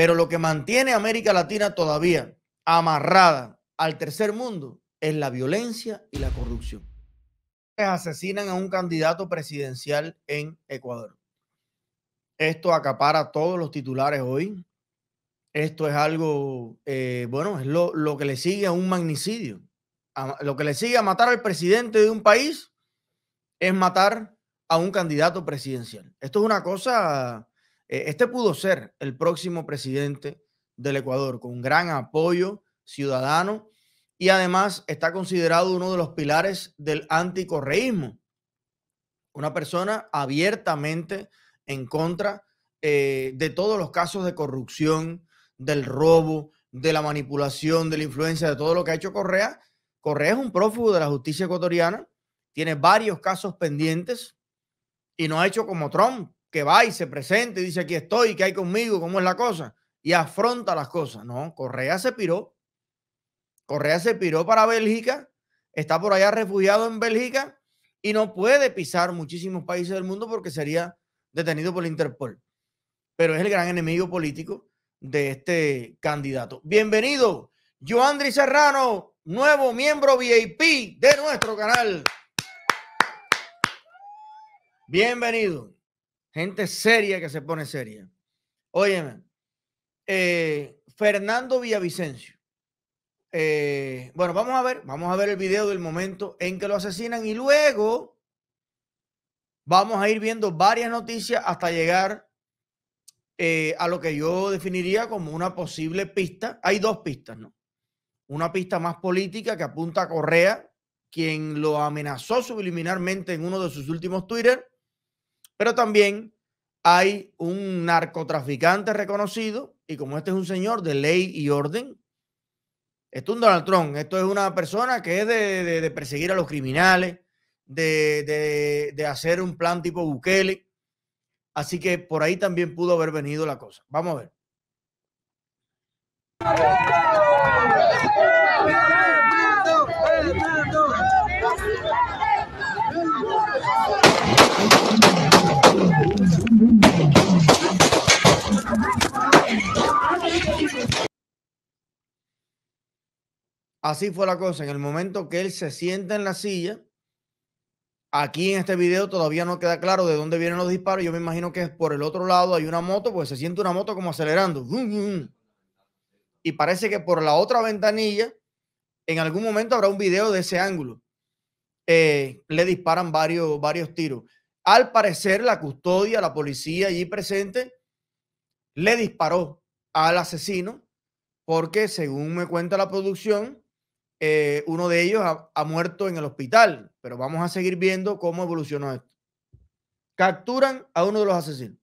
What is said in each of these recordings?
Pero lo que mantiene a América Latina todavía amarrada al tercer mundo es la violencia y la corrupción. Asesinan a un candidato presidencial en Ecuador. Esto acapara todos los titulares hoy. Esto es algo, eh, bueno, es lo, que le sigue a un magnicidio. lo que le sigue a matar al presidente de un país es matar a un candidato presidencial. Esto es una cosa eh, este pudo ser el próximo presidente del Ecuador, con gran apoyo ciudadano y además está considerado uno de los pilares del anticorreísmo. Una persona abiertamente en contra eh, de todos los casos de corrupción, del robo, de la manipulación, de la influencia, de todo lo que ha hecho Correa. Correa es un prófugo de la justicia ecuatoriana, tiene varios casos pendientes y no ha hecho como Trump, que va y se presenta y dice aquí estoy, que hay conmigo, cómo es la cosa, y afronta las cosas. No, Correa se piró. Correa se piró para Bélgica, está por allá refugiado en Bélgica y no puede pisar muchísimos países del mundo porque sería detenido por la Interpol. Pero es el gran enemigo político de este candidato. Bienvenido, Joandri Serrano, nuevo miembro VIP de nuestro canal. Bienvenido. Gente seria que se pone seria. Óyeme, eh, Fernando Villavicencio. Eh, bueno, vamos a ver, vamos a ver el video del momento en que lo asesinan y luego vamos a ir viendo varias noticias hasta llegar eh, a lo que yo definiría como una posible pista. Hay dos pistas, ¿no? Una pista más política que apunta a Correa, quien lo amenazó subliminarmente en uno de sus últimos Twitter, pero también hay un narcotraficante reconocido y como este es un señor de ley y orden, esto es un Donald Trump, esto es una persona que es de, perseguir a los criminales, de, de, hacer un plan tipo Bukele. Así que por ahí también pudo haber venido la cosa. Vamos a ver. Así fue la cosa. En el momento que él se sienta en la silla, aquí en este video todavía no queda claro de dónde vienen los disparos. Yo me imagino que es por el otro lado hay una moto, pues se siente una moto como acelerando. Y parece que por la otra ventanilla, en algún momento habrá un video de ese ángulo. Eh, le disparan varios, varios tiros. Al parecer, la custodia, la policía allí presente, le disparó al asesino porque según me cuenta la producción, eh, uno de ellos ha, muerto en el hospital, pero vamos a seguir viendo cómo evolucionó esto. Capturan a uno de los asesinos.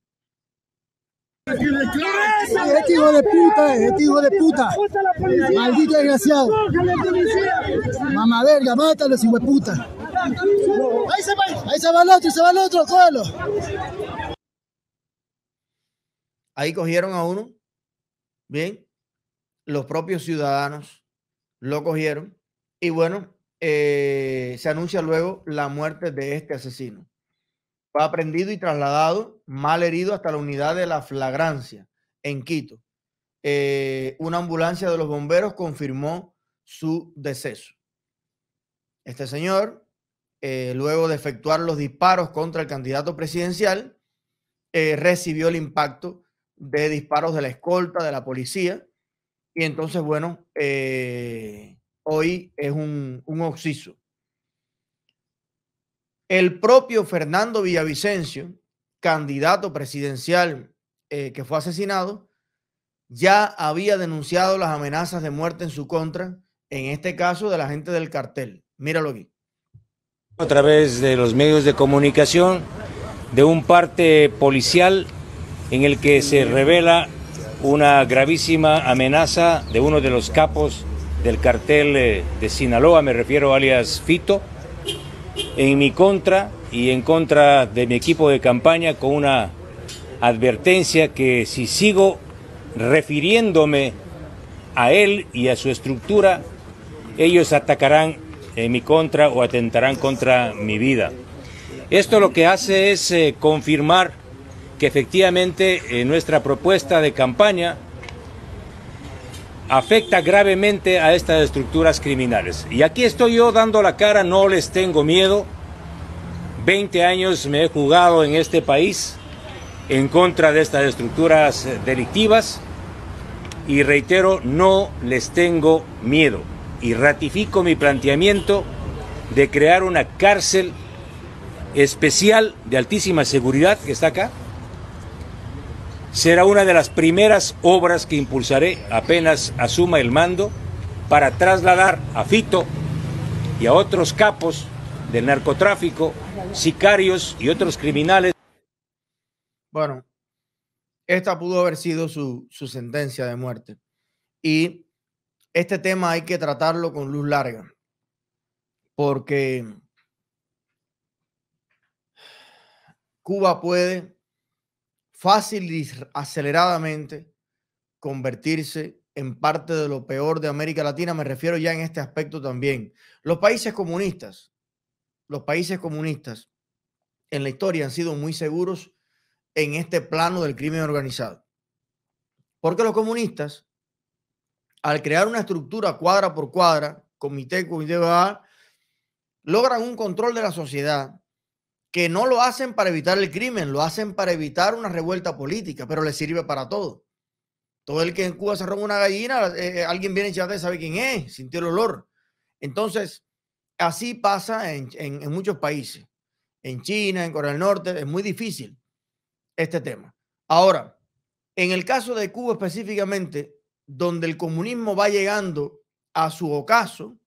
Este hijo de puta, este hijo de puta. Maldito desgraciado. Mamá verga, mátalo, hijo de puta. Ahí se va, ahí se va el otro, se va el otro, cógelo. Ahí cogieron a uno. Bien. Los propios ciudadanos lo cogieron y bueno, eh, se anuncia luego la muerte de este asesino. Fue aprendido y trasladado mal herido hasta la unidad de la flagrancia en Quito. Eh, una ambulancia de los bomberos confirmó su deceso. Este señor, eh, luego de efectuar los disparos contra el candidato presidencial, recibió el impacto de disparos de la escolta de la policía y entonces, bueno, eh, hoy es un, un oxiso. El propio Fernando Villavicencio, candidato presidencial eh, que fue asesinado, ya había denunciado las amenazas de muerte en su contra, en este caso de la gente del cartel. Míralo aquí. A través de los medios de comunicación, de un parte policial en el que se revela una gravísima amenaza de uno de los capos del cartel eh, de Sinaloa, me refiero alias Fito, en mi contra y en contra de mi equipo de campaña con una advertencia que si sigo refiriéndome a él y a su estructura, ellos atacarán en mi contra o atentarán contra mi vida. Esto lo que hace es eh, confirmar que efectivamente eh, nuestra propuesta de campaña afecta gravemente a estas estructuras criminales. Y aquí estoy yo dando la cara, no les tengo miedo. 20 años me he jugado en este país en contra de estas estructuras eh, delictivas y reitero, no les tengo miedo. Y ratifico mi planteamiento de crear una cárcel especial de altísima seguridad que está acá, será una de las primeras obras que impulsaré apenas asuma el mando para trasladar a Fito y a otros capos del narcotráfico, sicarios y otros criminales. Bueno, esta pudo haber sido su, su sentencia de muerte. Y este tema hay que tratarlo con luz larga, porque Cuba puede fácil y aceleradamente convertirse en parte de lo peor de América Latina, me refiero ya en este aspecto también. Los países comunistas, los países comunistas en la historia han sido muy seguros en este plano del crimen organizado. Porque los comunistas, al crear una estructura cuadra por cuadra, comité, comité, logran un control de la sociedad que no lo hacen para evitar el crimen, lo hacen para evitar una revuelta política, pero les sirve para todo. Todo el que en Cuba se rompe una gallina, eh, eh, alguien viene y ya sabe quién es, sintió el olor. Entonces, así pasa en, en muchos países. En China, en Corea del Norte, es muy difícil este tema. Ahora, en el caso de Cuba específicamente, donde el comunismo va llegando a su ocaso,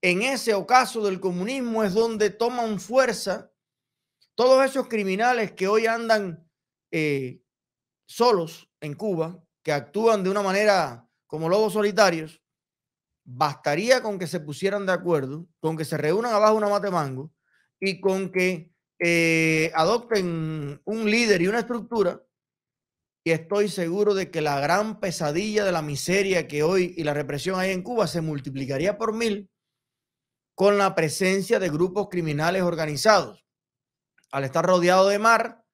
en ese ocaso del comunismo es donde toman fuerza todos esos criminales que hoy andan eh, solos en Cuba, que actúan de una manera como lobos solitarios, bastaría con que se pusieran de acuerdo, con que se reúnan abajo una matemango y con que eh, adopten un líder y una estructura. Y estoy seguro de que la gran pesadilla de la miseria que hoy y la represión hay en Cuba se multiplicaría por mil con la presencia de grupos criminales organizados al estar rodeado de mar,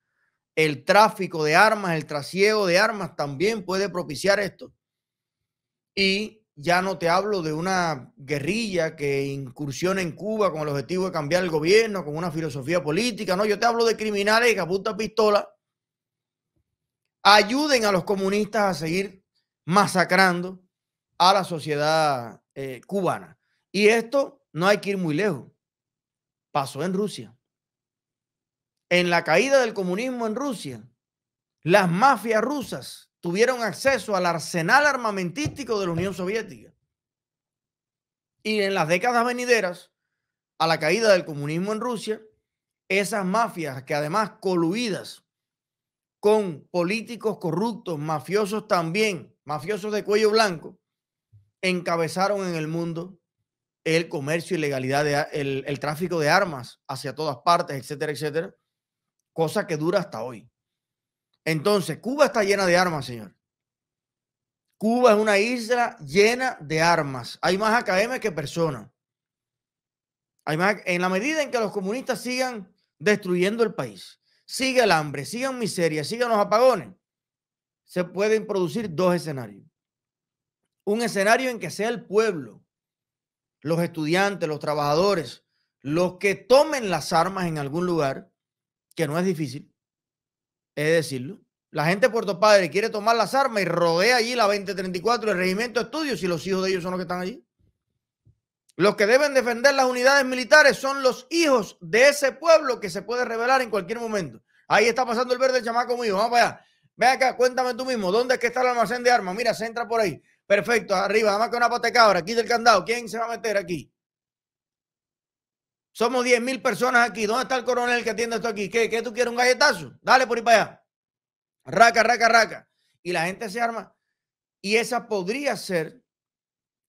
el tráfico de armas, el trasiego de armas también puede propiciar esto. Y ya no te hablo de una guerrilla que incursiona en Cuba con el objetivo de cambiar el gobierno, con una filosofía política. No, yo te hablo de criminales que apuntan pistola. Ayuden a los comunistas a seguir masacrando a la sociedad eh, cubana. Y esto no hay que ir muy lejos. Pasó en Rusia en la caída del comunismo en Rusia, las mafias rusas tuvieron acceso al arsenal armamentístico de la Unión Soviética. Y en las décadas venideras, a la caída del comunismo en Rusia, esas mafias que además coluidas con políticos corruptos, mafiosos también, mafiosos de cuello blanco, encabezaron en el mundo el comercio, ilegalidad, de, el tráfico de armas hacia todas partes, etcétera, etcétera cosa que dura hasta hoy. Entonces, Cuba está llena de armas, señor. Cuba es una isla llena de armas. Hay más AKM que personas. Hay más, en la medida en que los comunistas sigan destruyendo el país, sigue el hambre, sigan miseria, sigan los apagones, se pueden producir dos escenarios. Un escenario en que sea el pueblo, los estudiantes, los trabajadores, los que tomen las armas en algún lugar que no es difícil, es decirlo. La gente de Puerto Padre quiere tomar las armas y rodea allí la 2034, el regimiento estudios y los hijos de ellos son los que están allí. Los que deben defender las unidades militares son los hijos de ese pueblo que se puede rebelar en cualquier momento. Ahí está pasando el verde chamaco mío. Vamos para allá. Ve acá, cuéntame tú mismo. ¿Dónde es que está el almacén de armas? Mira, se entra por ahí. Perfecto, arriba, nada más que una cabra, aquí del candado. ¿Quién se va a meter aquí? Somos 10.000 personas aquí. ¿Dónde está el coronel que atiende esto aquí? ¿Qué, ¿Qué tú quieres? ¿Un galletazo? Dale por ir para allá. Raca, raca, raca. Y la gente se arma. Y esa podría ser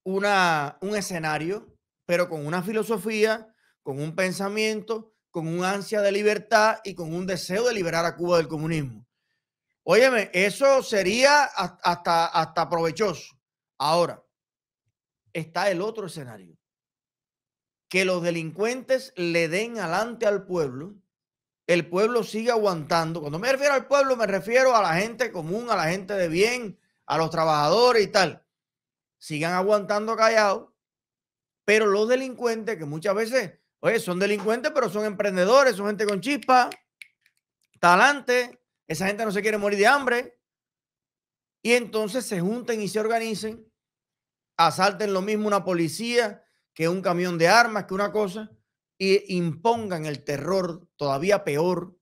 una, un escenario, pero con una filosofía, con un pensamiento, con un ansia de libertad y con un deseo de liberar a Cuba del comunismo. Óyeme, eso sería hasta, hasta provechoso. Ahora, está el otro escenario, que los delincuentes le den adelante al pueblo, el pueblo sigue aguantando. Cuando me refiero al pueblo, me refiero a la gente común, a la gente de bien, a los trabajadores y tal. Sigan aguantando callados, pero los delincuentes, que muchas veces, oye, son delincuentes, pero son emprendedores, son gente con chispa, talante, esa gente no se quiere morir de hambre. Y entonces se junten y se organicen, asalten lo mismo una policía, que un camión de armas, que una cosa, y impongan el terror todavía peor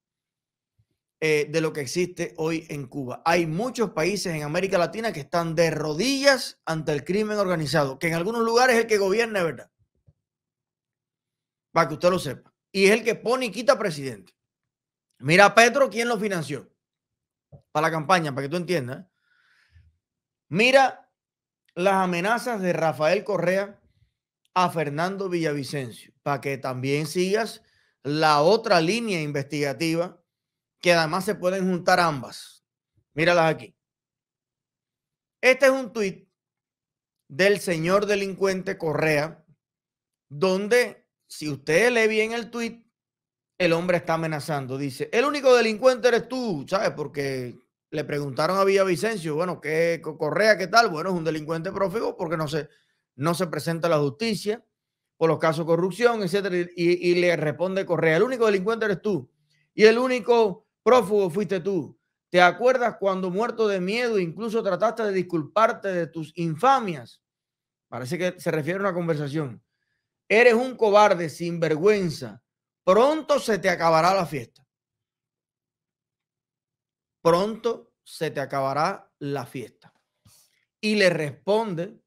eh, de lo que existe hoy en Cuba. Hay muchos países en América Latina que están de rodillas ante el crimen organizado, que en algunos lugares es el que gobierna, ¿verdad? Para que usted lo sepa. Y es el que pone y quita presidente. Mira a Petro, ¿quién lo financió? Para la campaña, para que tú entiendas. Mira las amenazas de Rafael Correa a Fernando Villavicencio para que también sigas la otra línea investigativa que además se pueden juntar ambas. Míralas aquí. Este es un tuit del señor delincuente Correa, donde si usted lee bien el tuit, el hombre está amenazando. Dice, el único delincuente eres tú, ¿sabes? Porque le preguntaron a Villavicencio, bueno, ¿qué Correa, qué tal? Bueno, es un delincuente prófugo porque no sé no se presenta a la justicia por los casos de corrupción, etcétera, y, y le responde Correa, el único delincuente eres tú y el único prófugo fuiste tú. ¿Te acuerdas cuando muerto de miedo incluso trataste de disculparte de tus infamias? Parece que se refiere a una conversación. Eres un cobarde sin vergüenza. Pronto se te acabará la fiesta. Pronto se te acabará la fiesta. Y le responde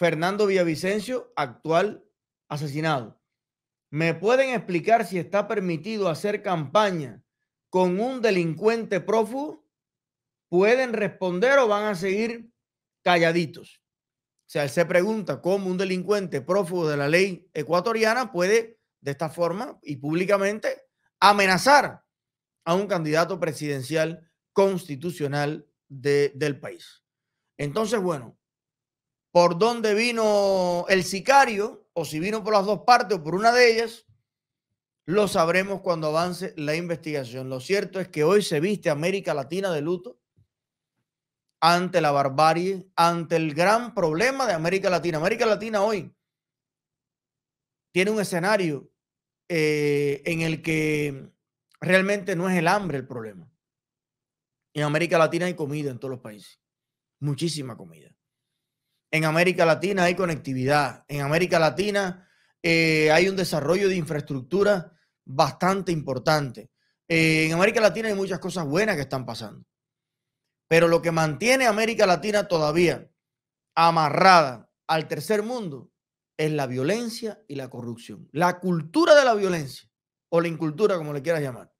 Fernando Villavicencio, actual asesinado. ¿Me pueden explicar si está permitido hacer campaña con un delincuente prófugo? ¿Pueden responder o van a seguir calladitos? O sea, se pregunta cómo un delincuente prófugo de la ley ecuatoriana puede de esta forma y públicamente amenazar a un candidato presidencial constitucional del país. Entonces, bueno, por dónde vino el sicario, o si vino por las dos partes o por una de ellas, lo sabremos cuando avance la investigación. Lo cierto es que hoy se viste América Latina de luto ante la barbarie, ante el gran problema de América Latina. América Latina hoy tiene un escenario eh, en el que realmente no es el hambre el problema. En América Latina hay comida en todos los países, muchísima comida. En América Latina hay conectividad. En América Latina eh, hay un desarrollo de infraestructura bastante importante. Eh, en América Latina hay muchas cosas buenas que están pasando. Pero lo que mantiene a América Latina todavía amarrada al tercer mundo es la violencia y la corrupción. La cultura de la violencia o la incultura, como le quieras llamar,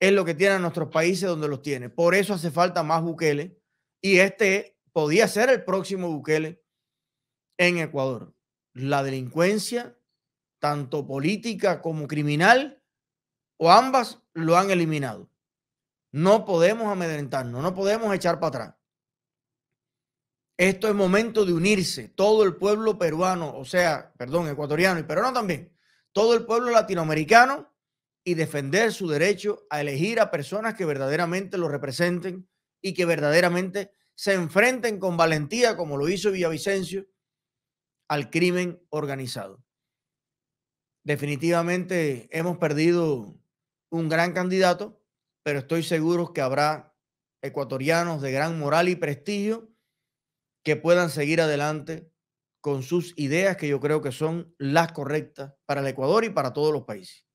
es lo que tienen nuestros países donde los tiene. Por eso hace falta más buqueles y este podía ser el próximo Bukele en Ecuador. La delincuencia, tanto política como criminal, o ambas, lo han eliminado. No podemos amedrentarnos, no podemos echar para atrás. Esto es momento de unirse, todo el pueblo peruano, o sea, perdón, ecuatoriano y peruano también, todo el pueblo latinoamericano y defender su derecho a elegir a personas que verdaderamente lo representen y que verdaderamente se enfrenten con valentía, como lo hizo Villavicencio, al crimen organizado. Definitivamente hemos perdido un gran candidato, pero estoy seguro que habrá ecuatorianos de gran moral y prestigio que puedan seguir adelante con sus ideas que yo creo que son las correctas para el Ecuador y para todos los países.